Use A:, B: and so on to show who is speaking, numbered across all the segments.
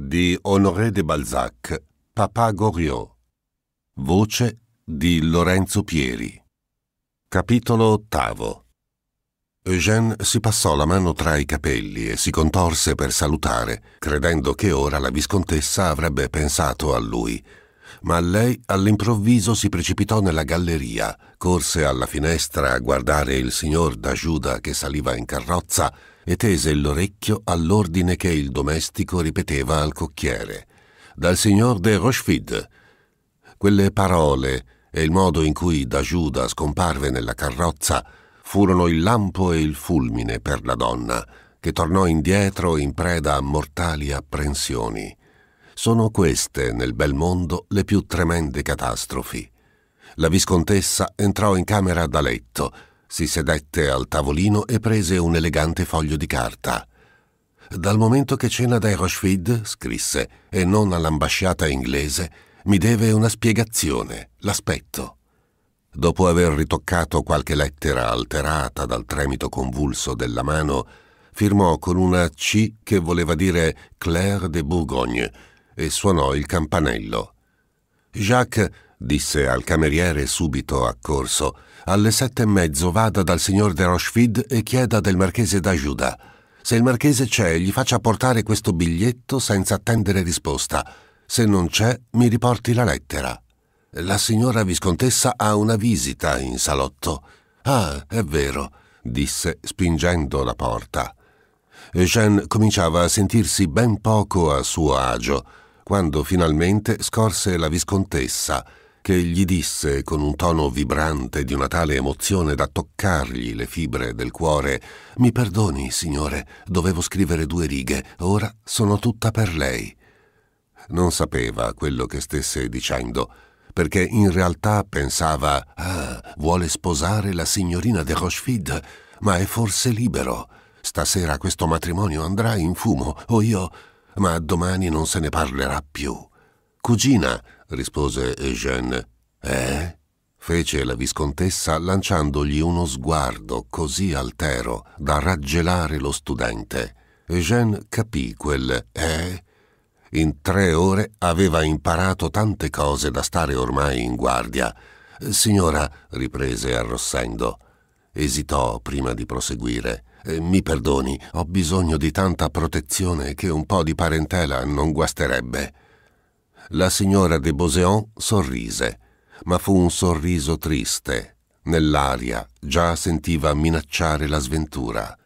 A: di Honoré de Balzac, Papà Goriot. Voce di Lorenzo Pieri. Capitolo VIII. Eugène si passò la mano tra i capelli e si contorse per salutare, credendo che ora la viscontessa avrebbe pensato a lui. Ma lei all'improvviso si precipitò nella galleria, corse alla finestra a guardare il signor D'Ajuda che saliva in carrozza e tese l'orecchio all'ordine che il domestico ripeteva al cocchiere. Dal signor de Rochefide. Quelle parole e il modo in cui da Giuda scomparve nella carrozza furono il lampo e il fulmine per la donna, che tornò indietro in preda a mortali apprensioni. Sono queste, nel bel mondo, le più tremende catastrofi. La viscontessa entrò in camera da letto si sedette al tavolino e prese un elegante foglio di carta. Dal momento che cena dai Rochefide, scrisse, e non all'ambasciata inglese, mi deve una spiegazione, l'aspetto. Dopo aver ritoccato qualche lettera alterata dal tremito convulso della mano, firmò con una C che voleva dire Claire de Bourgogne e suonò il campanello. Jacques disse al cameriere subito accorso, alle sette e mezzo vada dal signor de Rochefide e chieda del marchese d'Ajuda. Se il marchese c'è, gli faccia portare questo biglietto senza attendere risposta. Se non c'è, mi riporti la lettera. La signora viscontessa ha una visita in salotto. Ah, è vero, disse spingendo la porta. Jeanne cominciava a sentirsi ben poco a suo agio, quando finalmente scorse la viscontessa, che gli disse con un tono vibrante di una tale emozione da toccargli le fibre del cuore Mi perdoni, signore, dovevo scrivere due righe, ora sono tutta per lei. Non sapeva quello che stesse dicendo, perché in realtà pensava Ah, vuole sposare la signorina de Rochefide, ma è forse libero. Stasera questo matrimonio andrà in fumo, o io... ma domani non se ne parlerà più cugina, rispose Eugène. Eh? fece la viscontessa lanciandogli uno sguardo così altero da raggelare lo studente. Eugène capì quel eh. In tre ore aveva imparato tante cose da stare ormai in guardia. Signora, riprese arrossendo. Esitò prima di proseguire. Eh, mi perdoni, ho bisogno di tanta protezione che un po' di parentela non guasterebbe. La signora de Beauséant sorrise, ma fu un sorriso triste. Nell'aria già sentiva minacciare la sventura.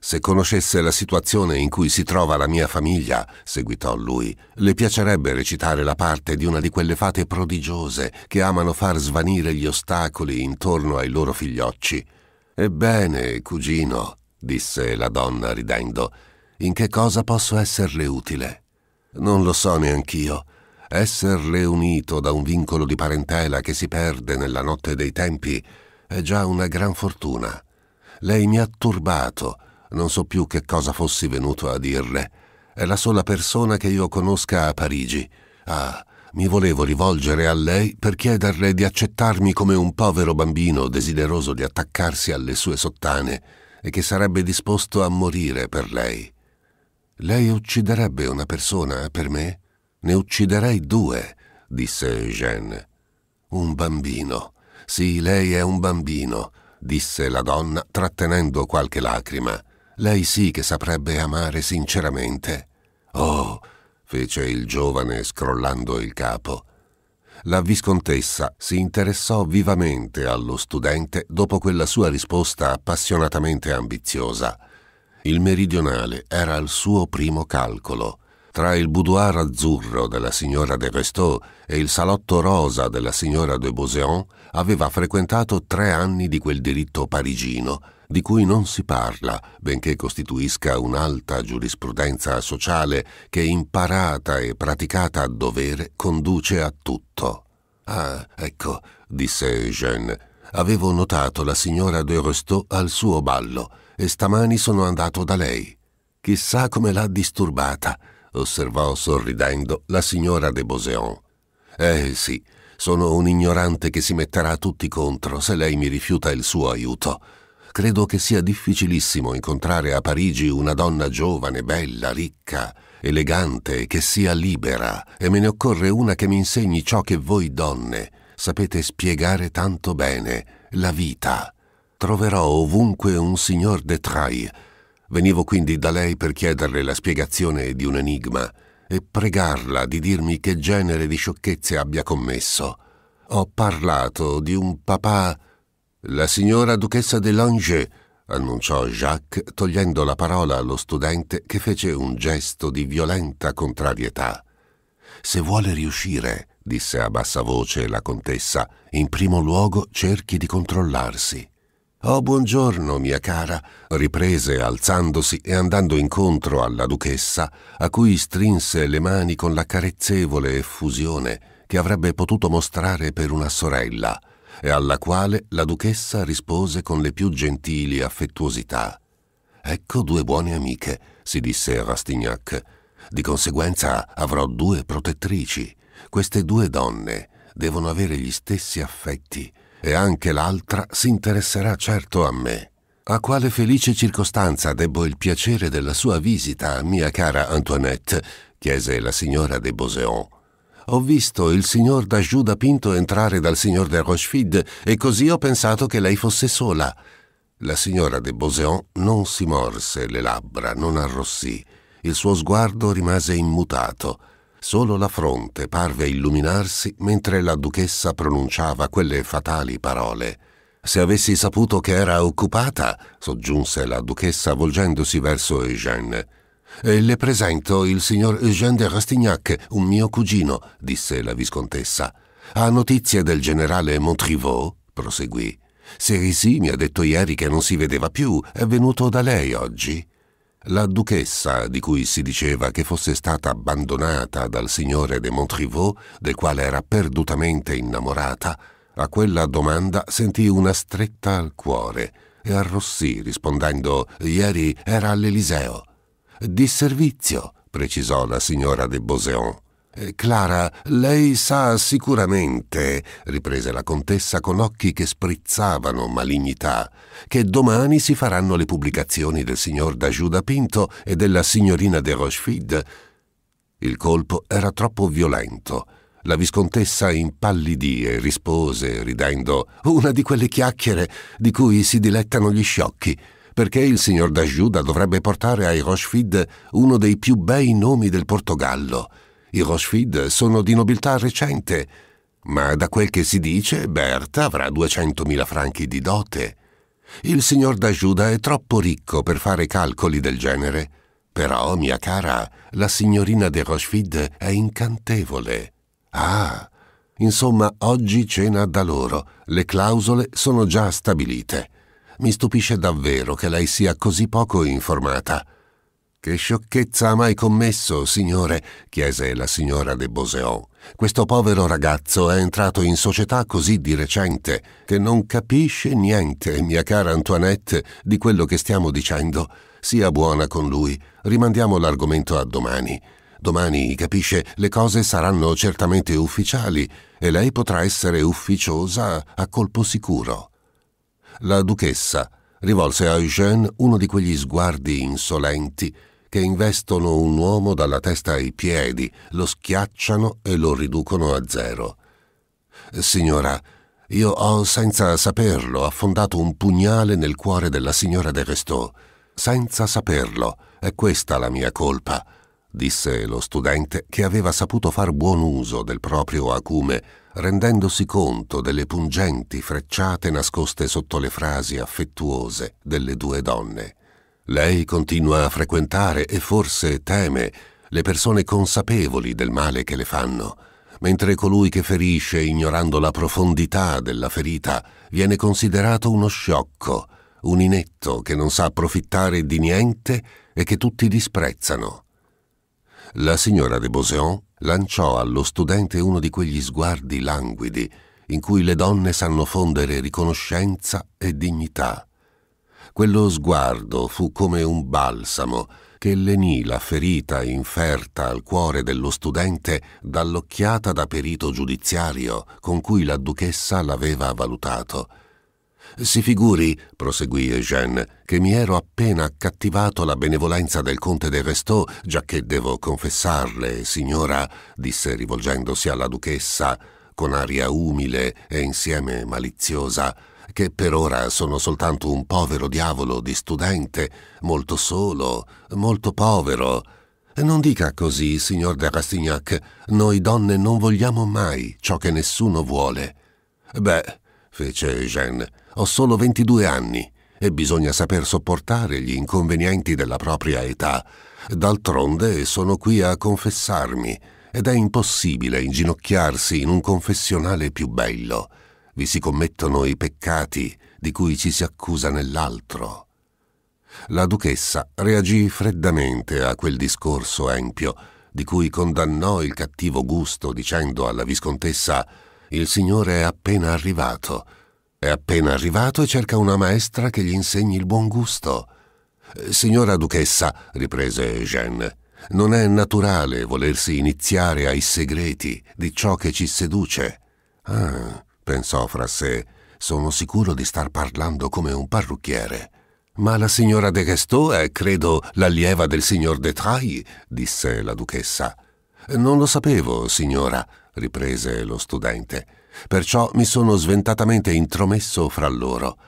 A: Se conoscesse la situazione in cui si trova la mia famiglia, seguitò lui, le piacerebbe recitare la parte di una di quelle fate prodigiose che amano far svanire gli ostacoli intorno ai loro figliocci. Ebbene, cugino, disse la donna ridendo, in che cosa posso esserle utile? Non lo so neanch'io esserle unito da un vincolo di parentela che si perde nella notte dei tempi è già una gran fortuna. Lei mi ha turbato, non so più che cosa fossi venuto a dirle. È la sola persona che io conosca a Parigi. Ah, mi volevo rivolgere a lei per chiederle di accettarmi come un povero bambino desideroso di attaccarsi alle sue sottane e che sarebbe disposto a morire per lei. Lei ucciderebbe una persona per me? Ne ucciderei due, disse Eugène. Un bambino. Sì, lei è un bambino, disse la donna, trattenendo qualche lacrima. Lei sì che saprebbe amare sinceramente. Oh, fece il giovane scrollando il capo. La viscontessa si interessò vivamente allo studente dopo quella sua risposta appassionatamente ambiziosa. Il meridionale era il suo primo calcolo tra il boudoir azzurro della signora de Restaud e il salotto rosa della signora de Beauséant, aveva frequentato tre anni di quel diritto parigino, di cui non si parla, benché costituisca un'alta giurisprudenza sociale che imparata e praticata a dovere conduce a tutto. Ah, ecco, disse Jeanne, avevo notato la signora de Restaud al suo ballo e stamani sono andato da lei. Chissà come l'ha disturbata osservò sorridendo la signora de Boseon. Eh sì, sono un ignorante che si metterà a tutti contro se lei mi rifiuta il suo aiuto. Credo che sia difficilissimo incontrare a Parigi una donna giovane, bella, ricca, elegante, che sia libera, e me ne occorre una che mi insegni ciò che voi donne sapete spiegare tanto bene, la vita. Troverò ovunque un signor de Trailles Venivo quindi da lei per chiederle la spiegazione di un enigma e pregarla di dirmi che genere di sciocchezze abbia commesso. Ho parlato di un papà. La signora duchessa de Lange, annunciò Jacques, togliendo la parola allo studente che fece un gesto di violenta contrarietà. Se vuole riuscire, disse a bassa voce la contessa, in primo luogo cerchi di controllarsi. Oh, buongiorno, mia cara, riprese alzandosi e andando incontro alla duchessa, a cui strinse le mani con la carezzevole effusione che avrebbe potuto mostrare per una sorella, e alla quale la duchessa rispose con le più gentili affettuosità. Ecco due buone amiche, si disse Rastignac. Di conseguenza avrò due protettrici. Queste due donne devono avere gli stessi affetti e anche l'altra si interesserà certo a me. A quale felice circostanza debbo il piacere della sua visita, mia cara Antoinette? chiese la signora de Beauseon. Ho visto il signor d'Ajuda Pinto entrare dal signor de Rochefide e così ho pensato che lei fosse sola. La signora de Beauseon non si morse le labbra, non arrossì. Il suo sguardo rimase immutato. Solo la fronte parve illuminarsi mentre la duchessa pronunciava quelle fatali parole. Se avessi saputo che era occupata, soggiunse la duchessa volgendosi verso Eugène. E le presento il signor Eugène de Rastignac, un mio cugino, disse la viscontessa. Ha notizie del generale Montriveau? proseguì. Cerisi mi ha detto ieri che non si vedeva più, è venuto da lei oggi. La duchessa, di cui si diceva che fosse stata abbandonata dal signore de Montrivaux, del quale era perdutamente innamorata, a quella domanda sentì una stretta al cuore e arrossì rispondendo «Ieri era all'Eliseo». «Di servizio», precisò la signora de Beauséant. Eh, Clara, lei sa sicuramente, riprese la contessa con occhi che sprizzavano malignità, che domani si faranno le pubblicazioni del signor Dajuda Pinto e della signorina de Rochefide. Il colpo era troppo violento. La viscontessa impallidì e rispose, ridendo, una di quelle chiacchiere di cui si dilettano gli sciocchi perché il signor D'Ajuda dovrebbe portare ai Rochefide uno dei più bei nomi del Portogallo i Rochefide sono di nobiltà recente, ma da quel che si dice Berta avrà 200.000 franchi di dote. Il signor D'Ajuda è troppo ricco per fare calcoli del genere. Però, mia cara, la signorina de Rochefide è incantevole. Ah, insomma, oggi cena da loro. Le clausole sono già stabilite. Mi stupisce davvero che lei sia così poco informata. Che sciocchezza ha mai commesso, signore? chiese la signora de Boseon. Questo povero ragazzo è entrato in società così di recente che non capisce niente, mia cara Antoinette, di quello che stiamo dicendo. Sia buona con lui. Rimandiamo l'argomento a domani. Domani, capisce, le cose saranno certamente ufficiali e lei potrà essere ufficiosa a colpo sicuro. La duchessa rivolse a Eugène uno di quegli sguardi insolenti che investono un uomo dalla testa ai piedi, lo schiacciano e lo riducono a zero. Signora, io ho, senza saperlo, affondato un pugnale nel cuore della signora de Restaud. Senza saperlo, è questa la mia colpa, disse lo studente che aveva saputo far buon uso del proprio acume, rendendosi conto delle pungenti frecciate nascoste sotto le frasi affettuose delle due donne. Lei continua a frequentare e forse teme le persone consapevoli del male che le fanno, mentre colui che ferisce ignorando la profondità della ferita viene considerato uno sciocco, un inetto che non sa approfittare di niente e che tutti disprezzano. La signora de Beauseant lanciò allo studente uno di quegli sguardi languidi in cui le donne sanno fondere riconoscenza e dignità. Quello sguardo fu come un balsamo che lenì la ferita inferta al cuore dello studente dall'occhiata da perito giudiziario con cui la duchessa l'aveva valutato. Si figuri, proseguì Eugène, che mi ero appena accattivato la benevolenza del conte de Restò, giacché devo confessarle, signora, disse rivolgendosi alla duchessa con aria umile e insieme maliziosa, che per ora sono soltanto un povero diavolo di studente, molto solo, molto povero. Non dica così, signor de Rastignac, noi donne non vogliamo mai ciò che nessuno vuole. Beh, fece Eugène, ho solo 22 anni e bisogna saper sopportare gli inconvenienti della propria età. D'altronde sono qui a confessarmi ed è impossibile inginocchiarsi in un confessionale più bello vi si commettono i peccati di cui ci si accusa nell'altro. La duchessa reagì freddamente a quel discorso empio, di cui condannò il cattivo gusto dicendo alla viscontessa «Il signore è appena arrivato, è appena arrivato e cerca una maestra che gli insegni il buon gusto». «Signora duchessa», riprese Jeanne, «non è naturale volersi iniziare ai segreti di ciò che ci seduce». «Ah, pensò fra sé. Sono sicuro di star parlando come un parrucchiere. Ma la signora de Guestot è, credo, l'allieva del signor de Trailles, disse la duchessa. Non lo sapevo, signora, riprese lo studente. Perciò mi sono sventatamente intromesso fra loro.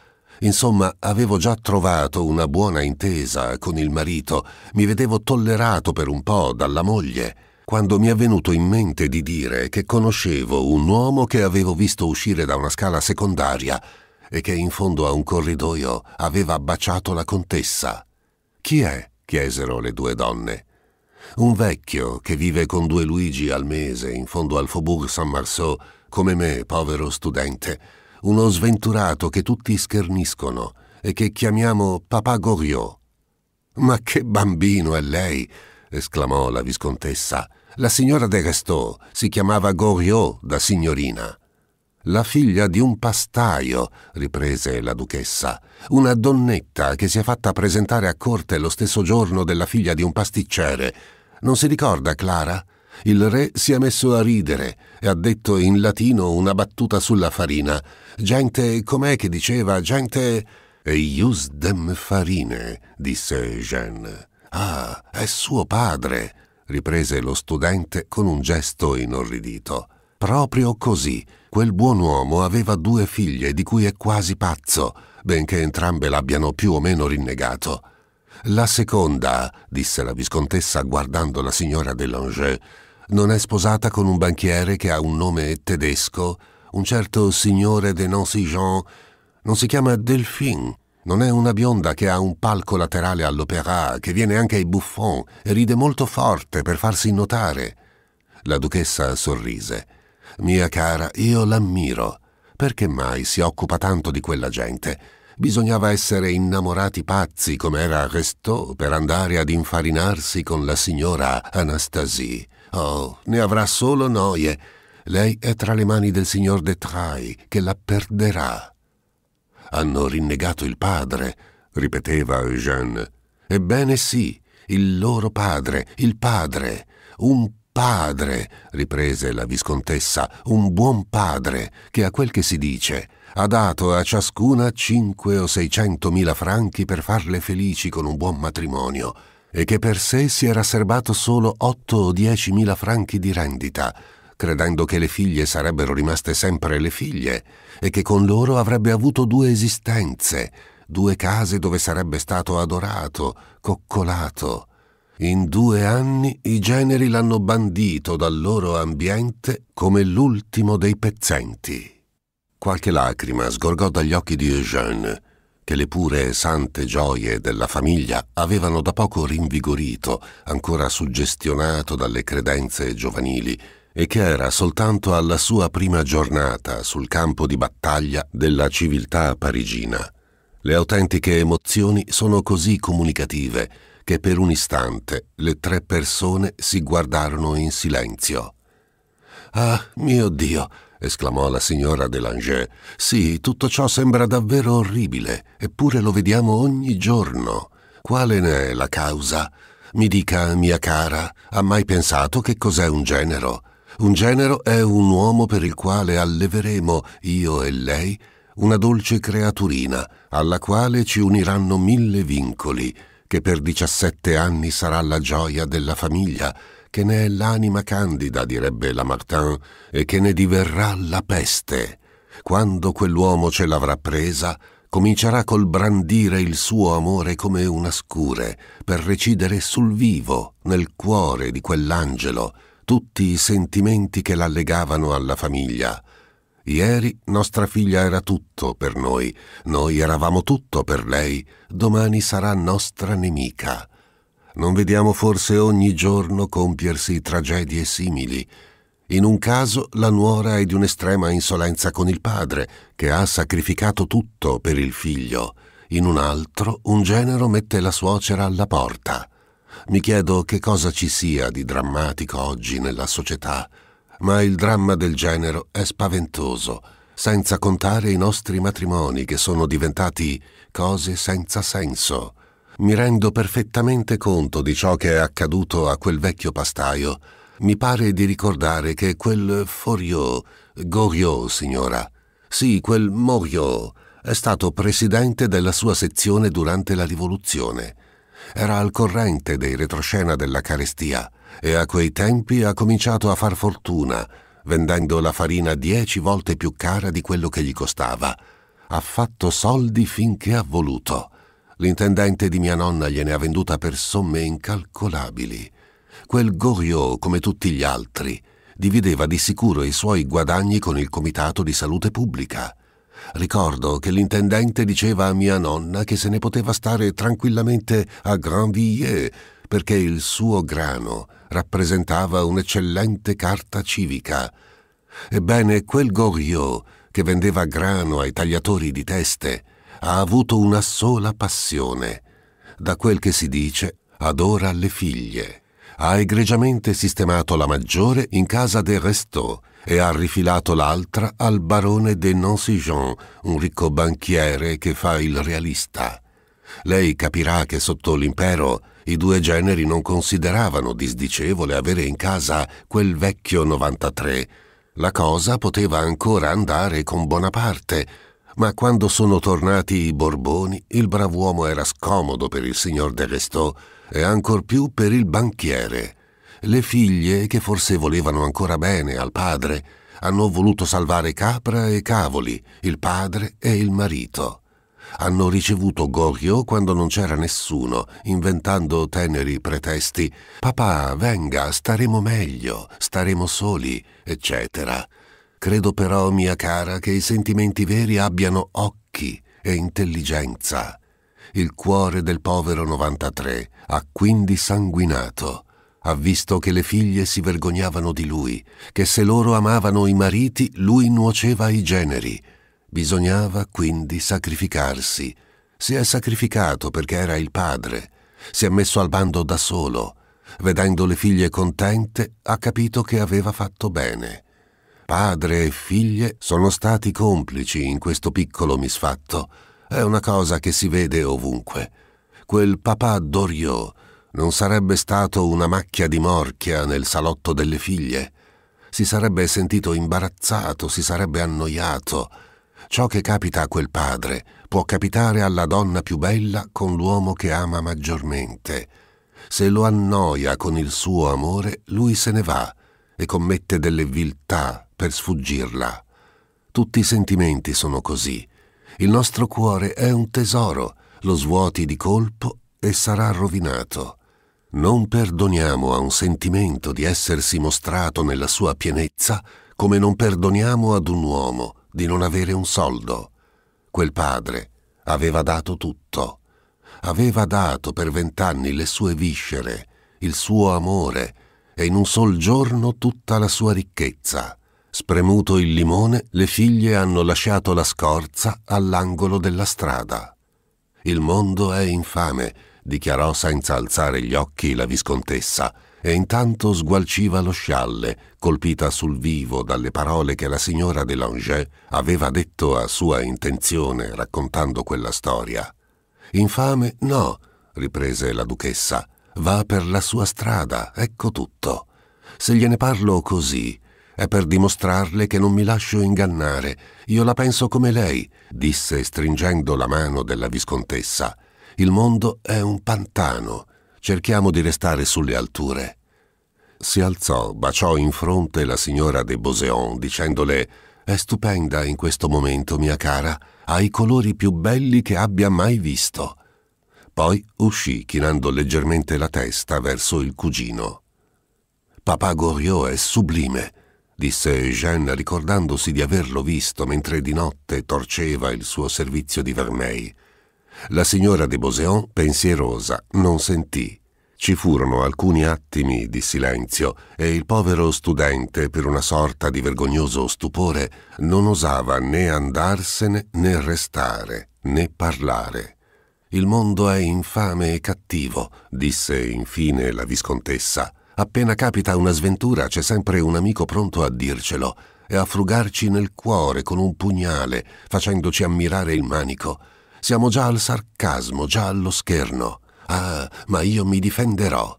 A: Insomma, avevo già trovato una buona intesa con il marito, mi vedevo tollerato per un po' dalla moglie quando mi è venuto in mente di dire che conoscevo un uomo che avevo visto uscire da una scala secondaria e che in fondo a un corridoio aveva baciato la contessa. Chi è? chiesero le due donne. Un vecchio che vive con due Luigi al mese in fondo al Faubourg Saint-Marceau, come me, povero studente, uno sventurato che tutti scherniscono e che chiamiamo Papà Goriot. Ma che bambino è lei! esclamò la viscontessa. La signora de Restò si chiamava Goriot da signorina. La figlia di un pastaio, riprese la duchessa, una donnetta che si è fatta presentare a corte lo stesso giorno della figlia di un pasticciere. Non si ricorda, Clara? Il re si è messo a ridere e ha detto in latino una battuta sulla farina. Gente, com'è che diceva? Gente. Eius dem farine, disse Jeanne. Ah, è suo padre, riprese lo studente con un gesto inorridito. Proprio così. Quel buon uomo aveva due figlie di cui è quasi pazzo, benché entrambe l'abbiano più o meno rinnegato. La seconda, disse la viscontessa guardando la signora Delange, non è sposata con un banchiere che ha un nome tedesco, un certo signore de Nancy-Jean, non si chiama Delphine, non è una bionda che ha un palco laterale all'opera, che viene anche ai buffon e ride molto forte per farsi notare. La duchessa sorrise. Mia cara, io l'ammiro. Perché mai si occupa tanto di quella gente? Bisognava essere innamorati pazzi come era Restò per andare ad infarinarsi con la signora Anastasie. Oh, ne avrà solo noie. Lei è tra le mani del signor De Trai, che la perderà hanno rinnegato il padre, ripeteva Eugène. Ebbene sì, il loro padre, il padre, un padre, riprese la viscontessa, un buon padre che a quel che si dice ha dato a ciascuna cinque o seicento mila franchi per farle felici con un buon matrimonio e che per sé si era serbato solo otto o dieci mila franchi di rendita credendo che le figlie sarebbero rimaste sempre le figlie e che con loro avrebbe avuto due esistenze, due case dove sarebbe stato adorato, coccolato. In due anni i generi l'hanno bandito dal loro ambiente come l'ultimo dei pezzenti. Qualche lacrima sgorgò dagli occhi di Eugène, che le pure sante gioie della famiglia avevano da poco rinvigorito, ancora suggestionato dalle credenze giovanili, e che era soltanto alla sua prima giornata sul campo di battaglia della civiltà parigina. Le autentiche emozioni sono così comunicative che per un istante le tre persone si guardarono in silenzio. Ah, mio Dio! esclamò la signora Delanger. Sì, tutto ciò sembra davvero orribile, eppure lo vediamo ogni giorno. Quale ne è la causa? Mi dica, mia cara, ha mai pensato che cos'è un genero? Un genero è un uomo per il quale alleveremo, io e lei, una dolce creaturina, alla quale ci uniranno mille vincoli, che per diciassette anni sarà la gioia della famiglia, che ne è l'anima candida, direbbe Lamartin, e che ne diverrà la peste. Quando quell'uomo ce l'avrà presa, comincerà col brandire il suo amore come una scure, per recidere sul vivo, nel cuore di quell'angelo, tutti i sentimenti che la legavano alla famiglia. Ieri nostra figlia era tutto per noi, noi eravamo tutto per lei, domani sarà nostra nemica. Non vediamo forse ogni giorno compiersi tragedie simili. In un caso la nuora è di un'estrema insolenza con il padre, che ha sacrificato tutto per il figlio. In un altro un genero mette la suocera alla porta. Mi chiedo che cosa ci sia di drammatico oggi nella società, ma il dramma del genere è spaventoso, senza contare i nostri matrimoni che sono diventati cose senza senso. Mi rendo perfettamente conto di ciò che è accaduto a quel vecchio pastaio. Mi pare di ricordare che quel Foriot, Goriot, signora, sì, quel Moriot, è stato presidente della sua sezione durante la rivoluzione era al corrente dei retroscena della carestia e a quei tempi ha cominciato a far fortuna, vendendo la farina dieci volte più cara di quello che gli costava. Ha fatto soldi finché ha voluto. L'intendente di mia nonna gliene ha venduta per somme incalcolabili. Quel Goriot, come tutti gli altri, divideva di sicuro i suoi guadagni con il Comitato di Salute Pubblica. Ricordo che l'intendente diceva a mia nonna che se ne poteva stare tranquillamente a Granvilliers perché il suo grano rappresentava un'eccellente carta civica. Ebbene, quel Goriot che vendeva grano ai tagliatori di teste ha avuto una sola passione, da quel che si dice adora le figlie ha egregiamente sistemato la maggiore in casa del Restaud e ha rifilato l'altra al barone de Nancy-Jean, un ricco banchiere che fa il realista. Lei capirà che sotto l'impero i due generi non consideravano disdicevole avere in casa quel vecchio 93. La cosa poteva ancora andare con buona parte, ma quando sono tornati i Borboni, il brav'uomo era scomodo per il signor de Restaud e ancor più per il banchiere. Le figlie, che forse volevano ancora bene al padre, hanno voluto salvare capra e cavoli, il padre e il marito. Hanno ricevuto Gorio quando non c'era nessuno, inventando teneri pretesti. Papà, venga, staremo meglio, staremo soli, eccetera. Credo però, mia cara, che i sentimenti veri abbiano occhi e intelligenza il cuore del povero 93 ha quindi sanguinato. Ha visto che le figlie si vergognavano di lui, che se loro amavano i mariti, lui nuoceva ai generi. Bisognava quindi sacrificarsi. Si è sacrificato perché era il padre. Si è messo al bando da solo. Vedendo le figlie contente, ha capito che aveva fatto bene padre e figlie sono stati complici in questo piccolo misfatto, è una cosa che si vede ovunque. Quel papà Doriot non sarebbe stato una macchia di morchia nel salotto delle figlie. Si sarebbe sentito imbarazzato, si sarebbe annoiato. Ciò che capita a quel padre può capitare alla donna più bella con l'uomo che ama maggiormente. Se lo annoia con il suo amore, lui se ne va e commette delle viltà per sfuggirla. Tutti i sentimenti sono così. Il nostro cuore è un tesoro, lo svuoti di colpo e sarà rovinato. Non perdoniamo a un sentimento di essersi mostrato nella sua pienezza come non perdoniamo ad un uomo di non avere un soldo. Quel padre aveva dato tutto. Aveva dato per vent'anni le sue viscere, il suo amore e in un sol giorno tutta la sua ricchezza. Spremuto il limone, le figlie hanno lasciato la scorza all'angolo della strada. Il mondo è infame, dichiarò senza alzare gli occhi la viscontessa, e intanto sgualciva lo scialle, colpita sul vivo dalle parole che la signora de Langeais aveva detto a sua intenzione raccontando quella storia. Infame no, riprese la duchessa, va per la sua strada, ecco tutto. Se gliene parlo così, è per dimostrarle che non mi lascio ingannare. Io la penso come lei, disse stringendo la mano della viscontessa. Il mondo è un pantano. Cerchiamo di restare sulle alture. Si alzò, baciò in fronte la signora de Beauseon, dicendole È stupenda in questo momento, mia cara. Ha i colori più belli che abbia mai visto. Poi uscì chinando leggermente la testa verso il cugino. Papà Goriot è sublime, disse Jeanne ricordandosi di averlo visto mentre di notte torceva il suo servizio di vermeil. La signora de Beauseant, pensierosa, non sentì. Ci furono alcuni attimi di silenzio e il povero studente, per una sorta di vergognoso stupore, non osava né andarsene né restare né parlare. Il mondo è infame e cattivo, disse infine la viscontessa. Appena capita una sventura c'è sempre un amico pronto a dircelo e a frugarci nel cuore con un pugnale, facendoci ammirare il manico. Siamo già al sarcasmo, già allo scherno. Ah, ma io mi difenderò.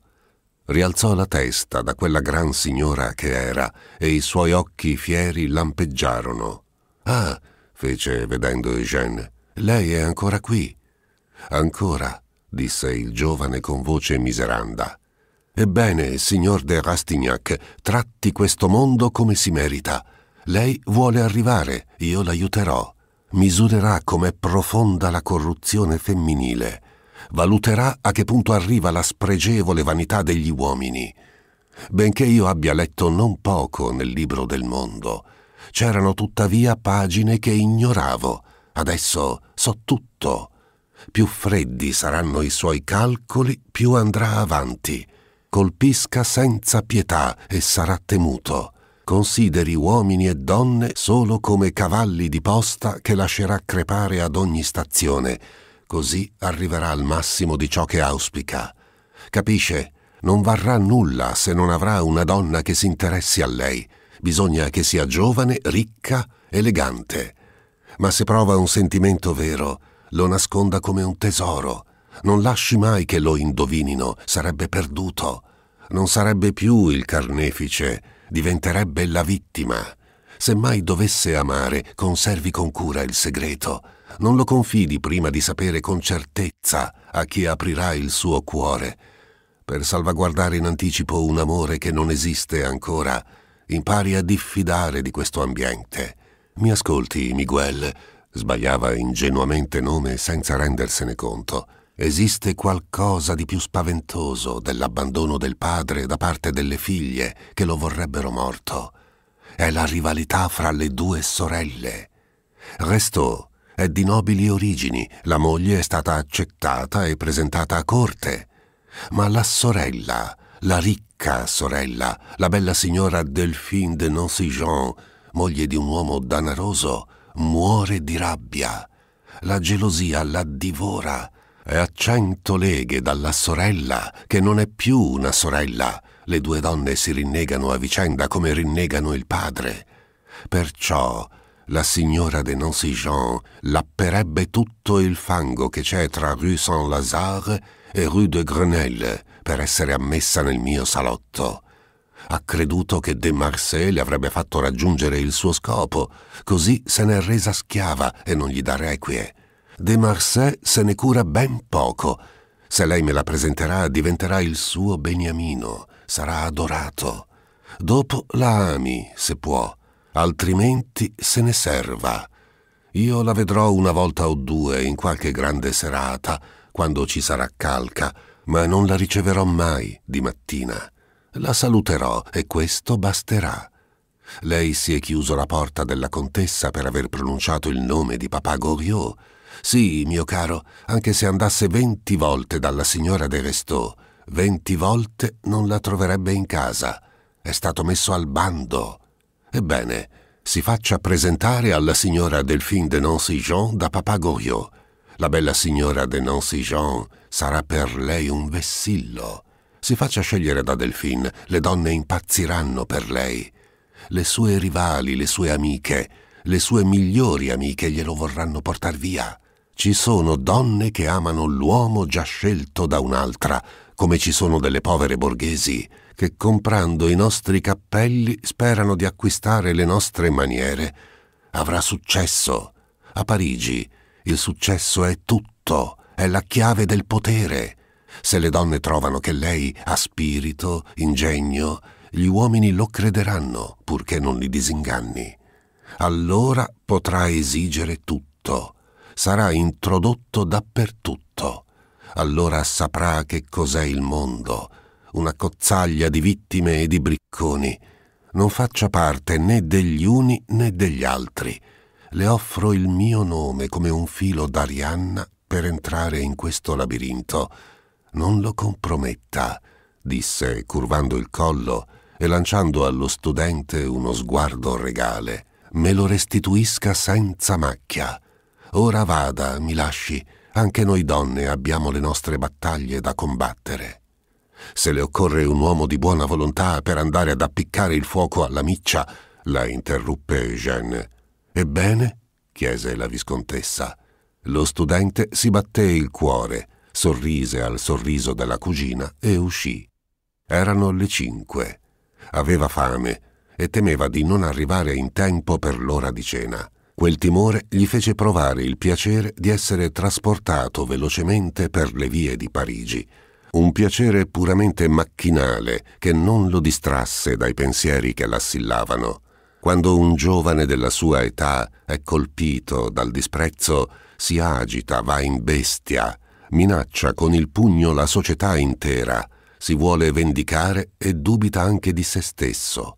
A: Rialzò la testa da quella gran signora che era e i suoi occhi fieri lampeggiarono. Ah, fece vedendo Eugène, lei è ancora qui. Ancora, disse il giovane con voce miseranda. Ebbene, signor de Rastignac, tratti questo mondo come si merita. Lei vuole arrivare, io l'aiuterò. Misurerà com'è profonda la corruzione femminile. Valuterà a che punto arriva la spregevole vanità degli uomini. Benché io abbia letto non poco nel libro del mondo, c'erano tuttavia pagine che ignoravo. Adesso so tutto. Più freddi saranno i suoi calcoli, più andrà avanti colpisca senza pietà e sarà temuto. Consideri uomini e donne solo come cavalli di posta che lascerà crepare ad ogni stazione, così arriverà al massimo di ciò che auspica. Capisce? Non varrà nulla se non avrà una donna che si interessi a lei. Bisogna che sia giovane, ricca, elegante. Ma se prova un sentimento vero, lo nasconda come un tesoro non lasci mai che lo indovinino, sarebbe perduto. Non sarebbe più il carnefice, diventerebbe la vittima. Se mai dovesse amare, conservi con cura il segreto. Non lo confidi prima di sapere con certezza a chi aprirà il suo cuore. Per salvaguardare in anticipo un amore che non esiste ancora, impari a diffidare di questo ambiente. Mi ascolti, Miguel, sbagliava ingenuamente nome senza rendersene conto. Esiste qualcosa di più spaventoso dell'abbandono del padre da parte delle figlie che lo vorrebbero morto. È la rivalità fra le due sorelle. Restò è di nobili origini, la moglie è stata accettata e presentata a corte. Ma la sorella, la ricca sorella, la bella signora Delphine de Nancy-Jean, moglie di un uomo danaroso, muore di rabbia. La gelosia la divora è a cento leghe dalla sorella che non è più una sorella. Le due donne si rinnegano a vicenda come rinnegano il padre. Perciò la signora de Nancy-Jean lapperebbe tutto il fango che c'è tra rue Saint-Lazare e rue de Grenelle per essere ammessa nel mio salotto. Ha creduto che De Marsay le avrebbe fatto raggiungere il suo scopo, così se n'è resa schiava e non gli dà requie. De Marsay se ne cura ben poco. Se lei me la presenterà, diventerà il suo beniamino, sarà adorato. Dopo la ami, se può, altrimenti se ne serva. Io la vedrò una volta o due in qualche grande serata, quando ci sarà calca, ma non la riceverò mai di mattina. La saluterò e questo basterà. Lei si è chiuso la porta della contessa per aver pronunciato il nome di papà Goriot sì, mio caro, anche se andasse venti volte dalla signora De Restò, venti volte non la troverebbe in casa. È stato messo al bando. Ebbene, si faccia presentare alla signora Delphine de Nancy-Jean da papà Goriot. La bella signora de Nancy-Jean sarà per lei un vessillo. Si faccia scegliere da Delphine, le donne impazziranno per lei. Le sue rivali, le sue amiche, le sue migliori amiche glielo vorranno portar via ci sono donne che amano l'uomo già scelto da un'altra, come ci sono delle povere borghesi che comprando i nostri cappelli sperano di acquistare le nostre maniere. Avrà successo. A Parigi il successo è tutto, è la chiave del potere. Se le donne trovano che lei ha spirito, ingegno, gli uomini lo crederanno, purché non li disinganni. Allora potrà esigere tutto sarà introdotto dappertutto. Allora saprà che cos'è il mondo, una cozzaglia di vittime e di bricconi. Non faccia parte né degli uni né degli altri. Le offro il mio nome come un filo d'Arianna per entrare in questo labirinto. Non lo comprometta, disse, curvando il collo e lanciando allo studente uno sguardo regale. Me lo restituisca senza macchia. Ora vada, mi lasci, anche noi donne abbiamo le nostre battaglie da combattere. Se le occorre un uomo di buona volontà per andare ad appiccare il fuoco alla miccia, la interruppe Eugène. Ebbene? chiese la viscontessa. Lo studente si batté il cuore, sorrise al sorriso della cugina e uscì. Erano le cinque. Aveva fame e temeva di non arrivare in tempo per l'ora di cena. Quel timore gli fece provare il piacere di essere trasportato velocemente per le vie di Parigi, un piacere puramente macchinale che non lo distrasse dai pensieri che l'assillavano. Quando un giovane della sua età è colpito dal disprezzo, si agita, va in bestia, minaccia con il pugno la società intera, si vuole vendicare e dubita anche di se stesso.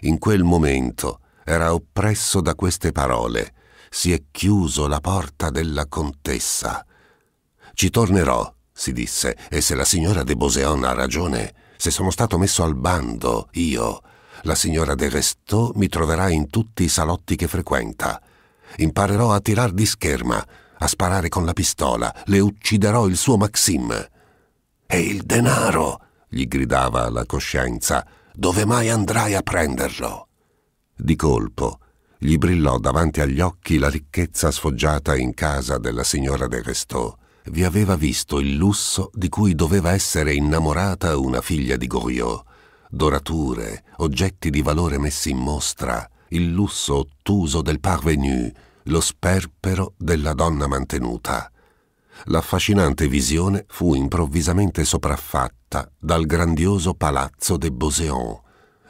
A: In quel momento era oppresso da queste parole. Si è chiuso la porta della contessa. Ci tornerò, si disse, e se la signora de Boseon ha ragione, se sono stato messo al bando, io, la signora de Restò mi troverà in tutti i salotti che frequenta. Imparerò a tirar di scherma, a sparare con la pistola, le ucciderò il suo Maxim. E il denaro, gli gridava la coscienza, dove mai andrai a prenderlo? Di colpo gli brillò davanti agli occhi la ricchezza sfoggiata in casa della signora De Restò. Vi aveva visto il lusso di cui doveva essere innamorata una figlia di Goriot. Dorature, oggetti di valore messi in mostra, il lusso ottuso del parvenu, lo sperpero della donna mantenuta. L'affascinante visione fu improvvisamente sopraffatta dal grandioso palazzo de Boseon.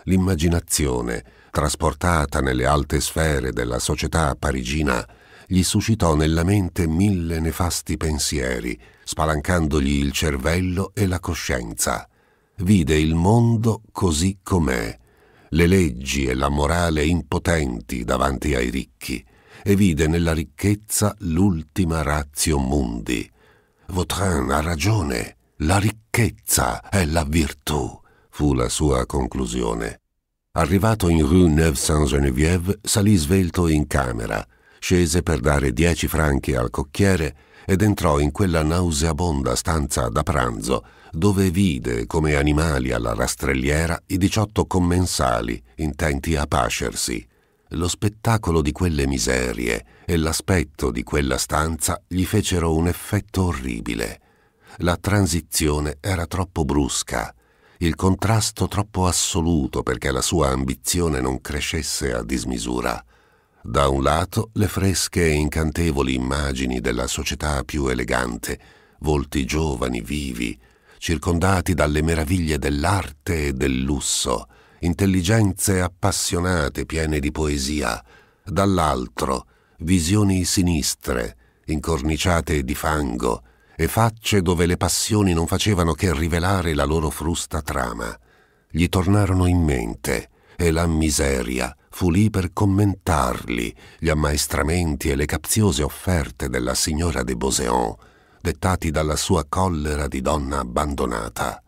A: L'immaginazione, trasportata nelle alte sfere della società parigina, gli suscitò nella mente mille nefasti pensieri, spalancandogli il cervello e la coscienza. Vide il mondo così com'è, le leggi e la morale impotenti davanti ai ricchi, e vide nella ricchezza l'ultima razio mundi. Vautrin ha ragione, la ricchezza è la virtù, fu la sua conclusione. Arrivato in rue Neuve-Saint-Geneviève, salì svelto in camera, scese per dare dieci franchi al cocchiere ed entrò in quella nauseabonda stanza da pranzo, dove vide come animali alla rastrelliera i diciotto commensali intenti a pascersi. Lo spettacolo di quelle miserie e l'aspetto di quella stanza gli fecero un effetto orribile. La transizione era troppo brusca il contrasto troppo assoluto perché la sua ambizione non crescesse a dismisura. Da un lato le fresche e incantevoli immagini della società più elegante, volti giovani, vivi, circondati dalle meraviglie dell'arte e del lusso, intelligenze appassionate piene di poesia, dall'altro visioni sinistre, incorniciate di fango, e facce dove le passioni non facevano che rivelare la loro frusta trama. Gli tornarono in mente e la miseria fu lì per commentarli gli ammaestramenti e le capziose offerte della signora de Beauséant, dettati dalla sua collera di donna abbandonata.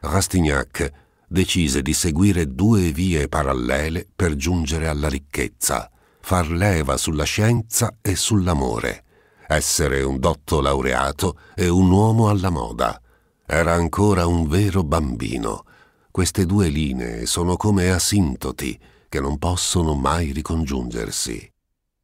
A: Rastignac decise di seguire due vie parallele per giungere alla ricchezza, far leva sulla scienza e sull'amore – essere un dotto laureato e un uomo alla moda. Era ancora un vero bambino. Queste due linee sono come asintoti che non possono mai ricongiungersi.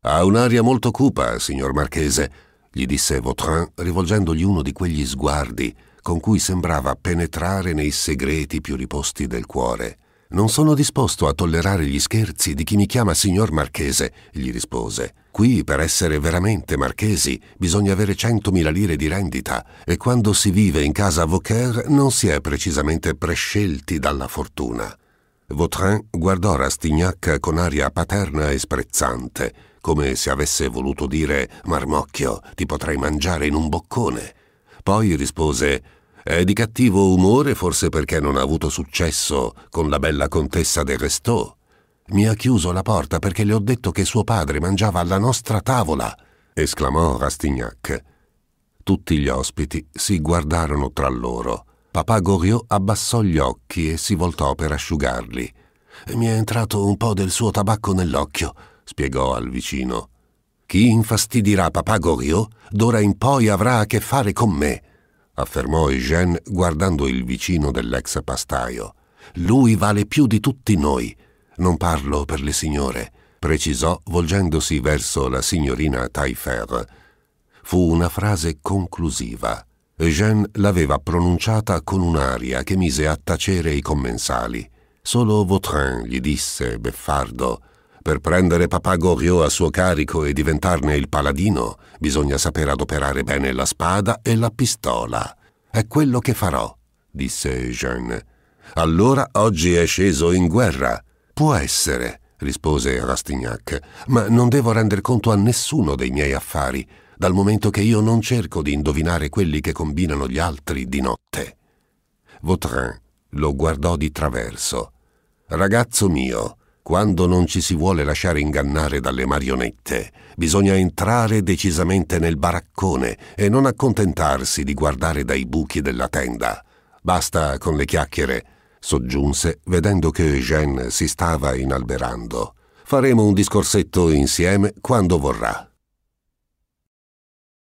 A: Ha un'aria molto cupa, signor Marchese, gli disse Vautrin rivolgendogli uno di quegli sguardi con cui sembrava penetrare nei segreti più riposti del cuore. Non sono disposto a tollerare gli scherzi di chi mi chiama signor Marchese, gli rispose. Qui, per essere veramente marchesi, bisogna avere 100.000 lire di rendita e quando si vive in casa Vauquer non si è precisamente prescelti dalla fortuna. Vautrin guardò Rastignac con aria paterna e sprezzante, come se avesse voluto dire «Marmocchio, ti potrei mangiare in un boccone». Poi rispose «È di cattivo umore forse perché non ha avuto successo con la bella contessa del Restaud». Mi ha chiuso la porta perché le ho detto che suo padre mangiava alla nostra tavola, esclamò Rastignac. Tutti gli ospiti si guardarono tra loro. Papà Goriot abbassò gli occhi e si voltò per asciugarli. Mi è entrato un po' del suo tabacco nell'occhio, spiegò al vicino. Chi infastidirà papà Goriot d'ora in poi avrà a che fare con me, affermò Eugène guardando il vicino dell'ex pastaio. Lui vale più di tutti noi non parlo per le signore, precisò volgendosi verso la signorina Taifer. Fu una frase conclusiva. Eugène l'aveva pronunciata con un'aria che mise a tacere i commensali. Solo Vautrin gli disse, beffardo, per prendere papà Goriot a suo carico e diventarne il paladino, bisogna saper adoperare bene la spada e la pistola. È quello che farò, disse Eugène. Allora oggi è sceso in guerra. Può essere, rispose Rastignac, ma non devo render conto a nessuno dei miei affari, dal momento che io non cerco di indovinare quelli che combinano gli altri di notte. Vautrin lo guardò di traverso. Ragazzo mio, quando non ci si vuole lasciare ingannare dalle marionette, bisogna entrare decisamente nel baraccone e non accontentarsi di guardare dai buchi della tenda. Basta con le chiacchiere, soggiunse, vedendo che Eugène si stava inalberando. Faremo un discorsetto insieme quando vorrà.